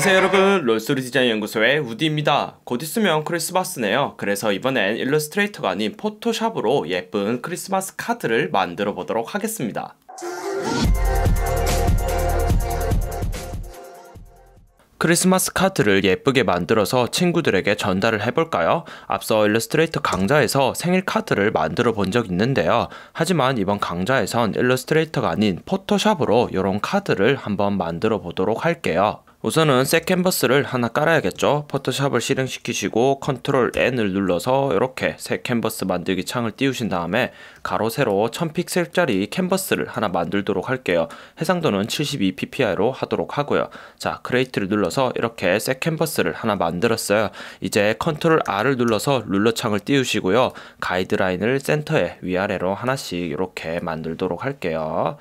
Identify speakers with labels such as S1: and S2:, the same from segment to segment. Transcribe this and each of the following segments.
S1: 안녕하세요 여러분 롤스토리 디자인 연구소의 우디입니다 곧 있으면 크리스마스네요 그래서 이번엔 일러스트레이터가 아닌 포토샵으로 예쁜 크리스마스 카드를 만들어 보도록 하겠습니다 크리스마스 카드를 예쁘게 만들어서 친구들에게 전달을 해볼까요? 앞서 일러스트레이터 강좌에서 생일 카드를 만들어 본 적 있는데요. 하지만 이번 강좌에선 일러스트레이터가 아닌 포토샵으로 이런 카드를 한번 만들어 보도록 할게요. 우선은 새 캔버스를 하나 깔아야겠죠 포토샵을 실행시키시고 컨트롤 N을 눌러서 이렇게 새 캔버스 만들기 창을 띄우신 다음에 가로 세로 1000픽셀짜리 캔버스를 하나 만들도록 할게요 해상도는 72ppi로 하도록 하고요 자 크레이트를 눌러서 이렇게 새 캔버스를 하나 만들었어요 이제 컨트롤 R을 눌러서 룰러 창을 띄우시고요 가이드라인을 센터에 위아래로 하나씩 이렇게 만들도록 할게요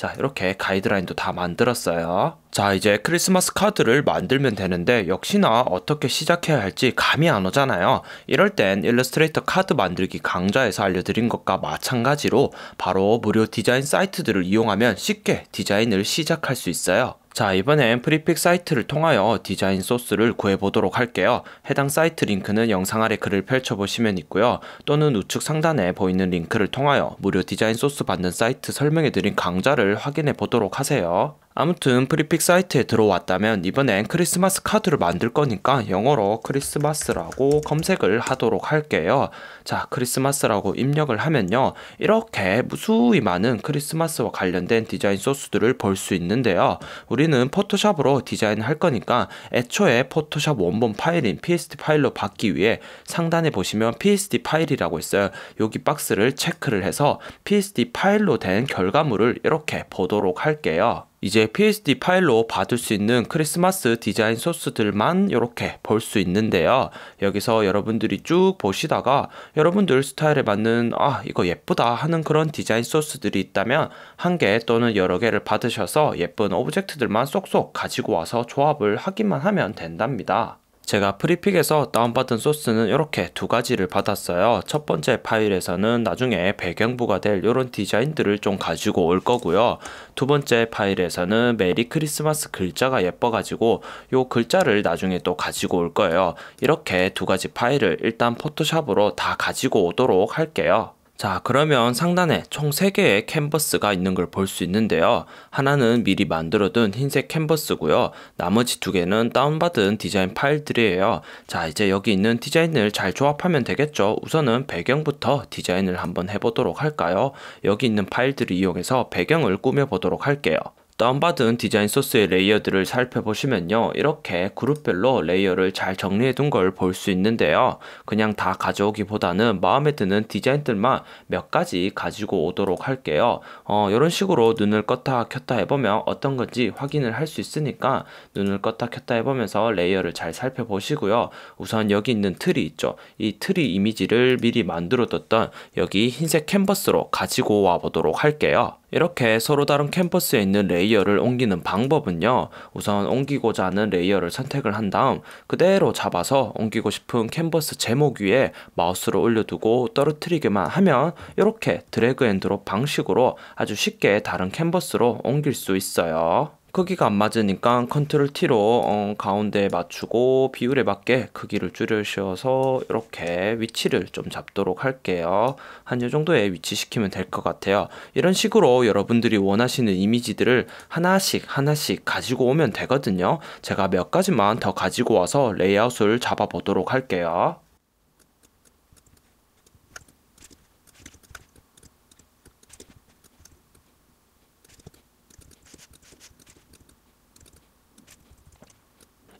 S1: 자 이렇게 가이드라인도 다 만들었어요. 자 이제 크리스마스 카드를 만들면 되는데 역시나 어떻게 시작해야 할지 감이 안 오잖아요 이럴 땐 일러스트레이터 카드 만들기 강좌에서 알려드린 것과 마찬가지로 바로 무료 디자인 사이트들을 이용하면 쉽게 디자인을 시작할 수 있어요 자 이번엔 프리픽 사이트를 통하여 디자인 소스를 구해보도록 할게요. 해당 사이트 링크는 영상 아래 글을 펼쳐보시면 있고요. 또는 우측 상단에 보이는 링크를 통하여 무료 디자인 소스 받는 사이트 설명해드린 강좌를 확인해 보도록 하세요. 아무튼 프리픽 사이트에 들어왔다면 이번엔 크리스마스 카드를 만들 거니까 영어로 크리스마스라고 검색을 하도록 할게요. 자 크리스마스라고 입력을 하면요. 이렇게 무수히 많은 크리스마스와 관련된 디자인 소스들을 볼 수 있는데요. 우리는 포토샵으로 디자인할 을 거니까 애초에 포토샵 원본 파일인 pst 파일로 받기 위해 상단에 보시면 pst 파일이라고 있어요. 여기 박스를 체크를 해서 pst 파일로 된 결과물을 이렇게 보도록 할게요. 이제 PSD 파일로 받을 수 있는 크리스마스 디자인 소스들만 이렇게 볼 수 있는데요. 여기서 여러분들이 쭉 보시다가 여러분들 스타일에 맞는 아 이거 예쁘다 하는 그런 디자인 소스들이 있다면 한 개 또는 여러 개를 받으셔서 예쁜 오브젝트들만 쏙쏙 가지고 와서 조합을 하기만 하면 된답니다. 제가 프리픽에서 다운받은 소스는 이렇게 두 가지를 받았어요. 첫 번째 파일에서는 나중에 배경부가 될 이런 디자인들을 좀 가지고 올 거고요. 두 번째 파일에서는 메리 크리스마스 글자가 예뻐가지고 요 글자를 나중에 또 가지고 올 거예요. 이렇게 두 가지 파일을 일단 포토샵으로 다 가지고 오도록 할게요. 자 그러면 상단에 총 3개의 캔버스가 있는 걸 볼 수 있는데요. 하나는 미리 만들어둔 흰색 캔버스고요. 나머지 두 개는 다운받은 디자인 파일들이에요. 자 이제 여기 있는 디자인을 잘 조합하면 되겠죠. 우선은 배경부터 디자인을 한번 해보도록 할까요? 여기 있는 파일들을 이용해서 배경을 꾸며보도록 할게요. 다운받은 디자인 소스의 레이어들을 살펴보시면요. 이렇게 그룹별로 레이어를 잘 정리해둔 걸 볼 수 있는데요. 그냥 다 가져오기보다는 마음에 드는 디자인들만 몇 가지 가지고 오도록 할게요. 어, 이런 식으로 눈을 껐다 켰다 해보면 어떤 건지 확인을 할 수 있으니까 눈을 껐다 켰다 해보면서 레이어를 잘 살펴보시고요. 우선 여기 있는 틀이 있죠. 이 틀이 이미지를 미리 만들어뒀던 여기 흰색 캔버스로 가지고 와보도록 할게요. 이렇게 서로 다른 캠퍼스에 있는 레이어를 옮기는 방법은요. 우선 옮기고자 하는 레이어를 선택을 한 다음 그대로 잡아서 옮기고 싶은 캔버스 제목 위에 마우스를 올려두고 떨어뜨리기만 하면 이렇게 드래그 앤 드롭 방식으로 아주 쉽게 다른 캔버스로 옮길 수 있어요. 크기가 안 맞으니까 컨트롤 T로 어, 가운데에 맞추고 비율에 맞게 크기를 줄여주셔서 이렇게 위치를 좀 잡도록 할게요. 한 이 정도에 위치시키면 될 것 같아요. 이런 식으로 여러분들이 원하시는 이미지들을 하나씩 하나씩 가지고 오면 되거든요. 제가 몇 가지만 더 가지고 와서 레이아웃을 잡아보도록 할게요.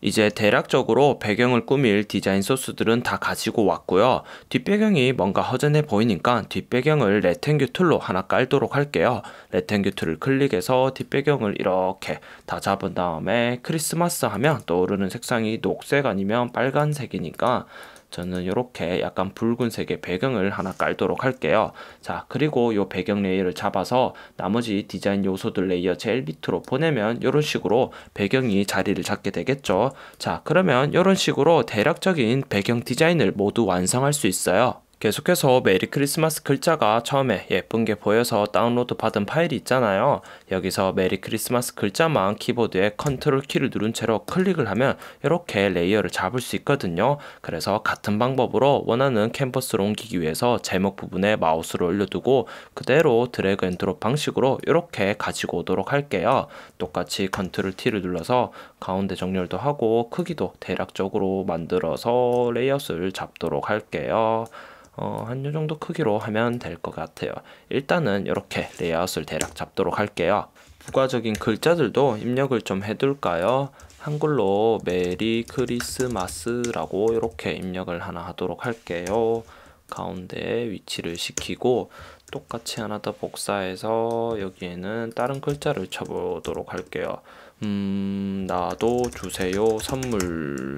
S1: 이제 대략적으로 배경을 꾸밀 디자인 소스들은 다 가지고 왔고요. 뒷배경이 뭔가 허전해 보이니까 뒷배경을 레탱규 툴로 하나 깔도록 할게요. 레탱규 툴을 클릭해서 뒷배경을 이렇게 다 잡은 다음에 크리스마스 하면 떠오르는 색상이 녹색 아니면 빨간색이니까 저는 이렇게 약간 붉은색의 배경을 하나 깔도록 할게요. 자 그리고 이 배경 레이어를 잡아서 나머지 디자인 요소들 레이어 제일 밑으로 보내면 이런 식으로 배경이 자리를 잡게 되겠죠. 자 그러면 이런 식으로 대략적인 배경 디자인을 모두 완성할 수 있어요. 계속해서 메리 크리스마스 글자가 처음에 예쁜 게 보여서 다운로드 받은 파일이 있잖아요. 여기서 메리 크리스마스 글자만 키보드에 컨트롤 키를 누른 채로 클릭을 하면 이렇게 레이어를 잡을 수 있거든요. 그래서 같은 방법으로 원하는 캔버스로 옮기기 위해서 제목 부분에 마우스를 올려두고 그대로 드래그 앤 드롭 방식으로 이렇게 가지고 오도록 할게요. 똑같이 컨트롤 T를 눌러서 가운데 정렬도 하고 크기도 대략적으로 만들어서 레이아웃을 잡도록 할게요. 어, 한 요 정도 크기로 하면 될 것 같아요. 일단은 이렇게 레이아웃을 대략 잡도록 할게요. 부가적인 글자들도 입력을 좀 해둘까요? 한글로 메리 크리스마스라고 이렇게 입력을 하나 하도록 할게요. 가운데에 위치를 시키고 똑같이 하나 더 복사해서 여기에는 다른 글자를 쳐보도록 할게요. 음, 나도 주세요 선물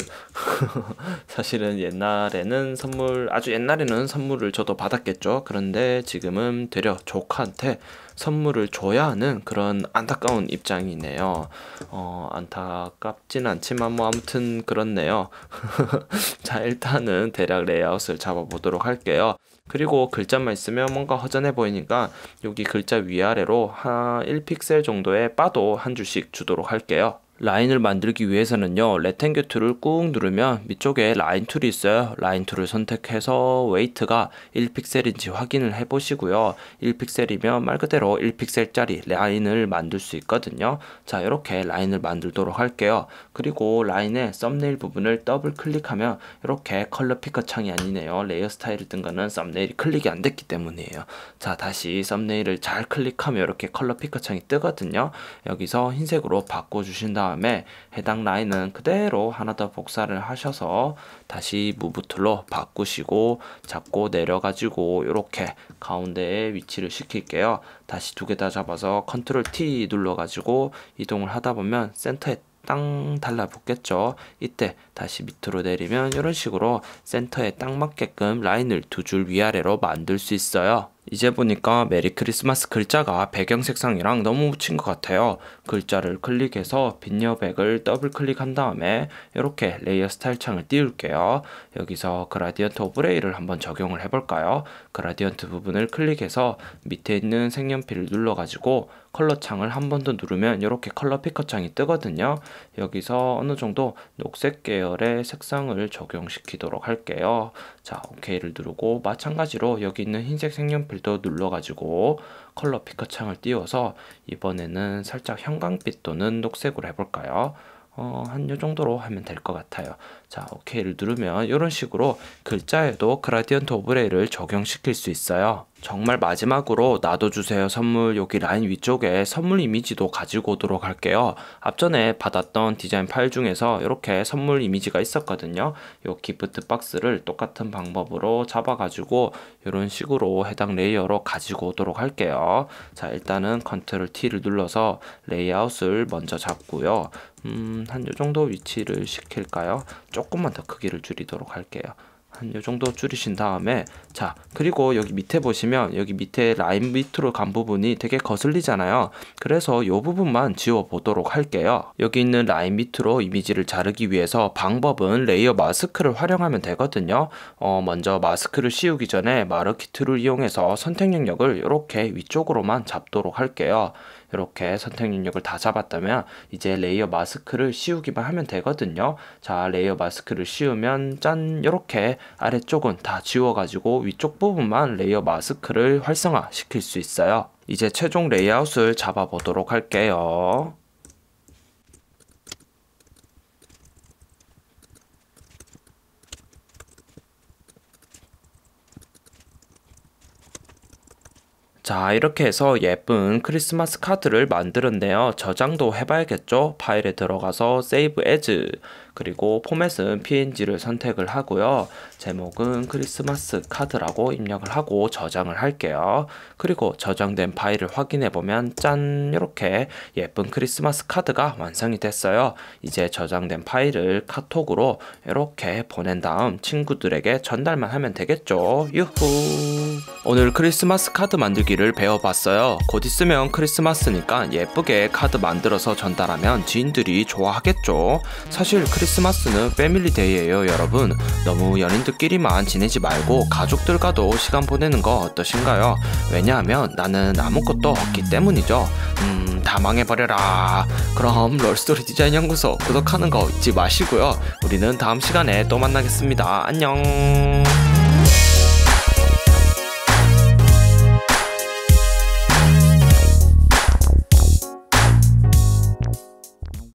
S1: 사실은 옛날에는 선물 아주 옛날에는 선물을 저도 받았겠죠. 그런데 지금은 되려 조카한테 선물을 줘야 하는 그런 안타까운 입장이네요. 어, 안타깝진 않지만 뭐 아무튼 그렇네요. 자, 일단은 대략 레이아웃을 잡아보도록 할게요. 그리고 글자만 있으면 뭔가 허전해 보이니까 여기 글자 위아래로 한 1픽셀 정도의 바도 한줄씩 주도록 할게요. 라인을 만들기 위해서는요 레탱글 툴을 꾹 누르면 밑쪽에 라인 툴이 있어요 라인 툴을 선택해서 웨이트가 1픽셀인지 확인을 해 보시고요 1픽셀이면 말 그대로 1픽셀짜리 라인을 만들 수 있거든요 자 이렇게 라인을 만들도록 할게요 그리고 라인의 썸네일 부분을 더블 클릭하면 이렇게 컬러 피커 창이 아니네요 레이어 스타일을 뜬 거는 썸네일이 클릭이 안 됐기 때문이에요 자 다시 썸네일을 잘 클릭하면 이렇게 컬러 피커 창이 뜨거든요 여기서 흰색으로 바꿔주신 다음 다음에 해당 라인은 그대로 하나 더 복사를 하셔서 다시 무브툴로 바꾸시고 잡고 내려가지고 이렇게 가운데에 위치를 시킬게요. 다시 두 개 다 잡아서 컨트롤 T 눌러가지고 이동을 하다 보면 센터에 땅 달라붙겠죠. 이때 다시 밑으로 내리면 이런 식으로 센터에 딱 맞게끔 라인을 두 줄 위아래로 만들 수 있어요. 이제 보니까 메리 크리스마스 글자가 배경 색상이랑 너무 묻힌 것 같아요. 글자를 클릭해서 빈여백을 더블 클릭한 다음에 이렇게 레이어 스타일 창을 띄울게요. 여기서 그라디언트 오브레이를 한번 적용을 해볼까요? 그라디언트 부분을 클릭해서 밑에 있는 색연필을 눌러가지고 컬러 창을 한 번 더 누르면 이렇게 컬러 피커 창이 뜨거든요. 여기서 어느 정도 녹색 계열의 색상을 적용시키도록 할게요. 자, 오케이를 누르고 마찬가지로 여기 있는 흰색 색연필 필터 눌러가지고 컬러 피커 창을 띄워서 이번에는 살짝 형광빛 또는 녹색으로 해볼까요? 어, 한요 정도로 하면 될 것 같아요. 자, OK를 누르면 이런 식으로 글자에도 그라디언트 오브레이를 적용시킬 수 있어요. 정말 마지막으로 놔둬주세요 선물 여기 라인 위쪽에 선물 이미지도 가지고 오도록 할게요. 앞전에 받았던 디자인 파일 중에서 이렇게 선물 이미지가 있었거든요. 이 기프트 박스를 똑같은 방법으로 잡아가지고 이런 식으로 해당 레이어로 가지고 오도록 할게요. 자 일단은 컨트롤 T를 눌러서 레이아웃을 먼저 잡고요. 음, 한 요 정도 위치를 시킬까요? 조금만 더 크기를 줄이도록 할게요. 한 요 정도 줄이신 다음에 자 그리고 여기 밑에 보시면 여기 밑에 라인 밑으로 간 부분이 되게 거슬리잖아요 그래서 요 부분만 지워 보도록 할게요 여기 있는 라인 밑으로 이미지를 자르기 위해서 방법은 레이어 마스크를 활용하면 되거든요 어 먼저 마스크를 씌우기 전에 마르키 툴을 이용해서 선택 영역을 이렇게 위쪽으로만 잡도록 할게요 이렇게 선택 입력을 다 잡았다면 이제 레이어 마스크를 씌우기만 하면 되거든요. 자 레이어 마스크를 씌우면 짠 이렇게 아래쪽은 다 지워가지고 위쪽 부분만 레이어 마스크를 활성화 시킬 수 있어요. 이제 최종 레이아웃을 잡아보도록 할게요. 자 이렇게 해서 예쁜 크리스마스 카드를 만들었네요 저장도 해봐야겠죠 파일에 들어가서 save as 그리고 포맷은 PNG를 선택을 하고요. 제목은 크리스마스 카드라고 입력을 하고 저장을 할게요. 그리고 저장된 파일을 확인해 보면 짠 이렇게 예쁜 크리스마스 카드가 완성이 됐어요. 이제 저장된 파일을 카톡으로 이렇게 보낸 다음 친구들에게 전달만 하면 되겠죠. 유후! 오늘 크리스마스 카드 만들기를 배워봤어요. 곧 있으면 크리스마스니까 예쁘게 카드 만들어서 전달하면 지인들이 좋아하겠죠. 사실 크리 크리스마스는 패밀리데이예요 여러분 너무 연인들끼리만 지내지 말고 가족들과도 시간 보내는 거 어떠신가요? 왜냐하면 나는 아무것도 없기 때문이죠 음다 망해버려라 그럼 롤스토리 디자인 연구소 구독하는 거 잊지 마시고요 우리는 다음 시간에 또 만나겠습니다 안녕